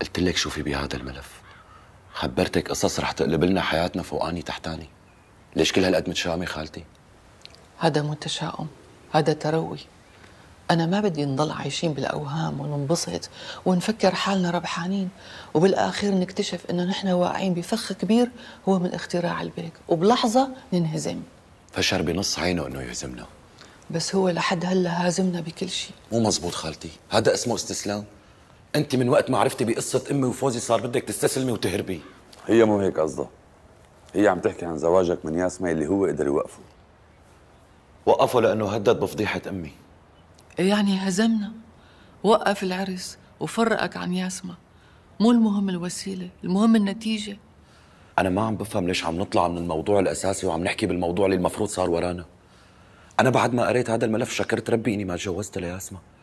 قلت لك شوفي بهذا الملف خبرتك قصص رح تقلب لنا حياتنا فوقاني تحتاني ليش كل هالقد متشائمه خالتي هذا مو تشاؤم هذا تروي أنا ما بدي نضل عايشين بالأوهام وننبسط ونفكر حالنا ربحانين وبالآخر نكتشف إنه نحن واقعين بفخ كبير هو من اختراع البيك وبلحظة ننهزم فشر بنص عينه إنه يهزمنا بس هو لحد هلا هازمنا بكل شيء مو مزبوط خالتي هذا اسمه استسلام انت من وقت ما عرفتي بقصه امي وفوزي صار بدك تستسلمي وتهربي هي مو هيك قصدها هي عم تحكي عن زواجك من ياسما اللي هو قدر يوقفه وقفه لانه هدد بفضيحه امي إيه يعني هزمنا وقف العرس وفرقك عن ياسما مو المهم الوسيله المهم النتيجه انا ما عم بفهم ليش عم نطلع من الموضوع الاساسي وعم نحكي بالموضوع اللي المفروض صار ورانا انا بعد ما قريت هذا الملف شكرت ربي اني ما تجوزت لياسمه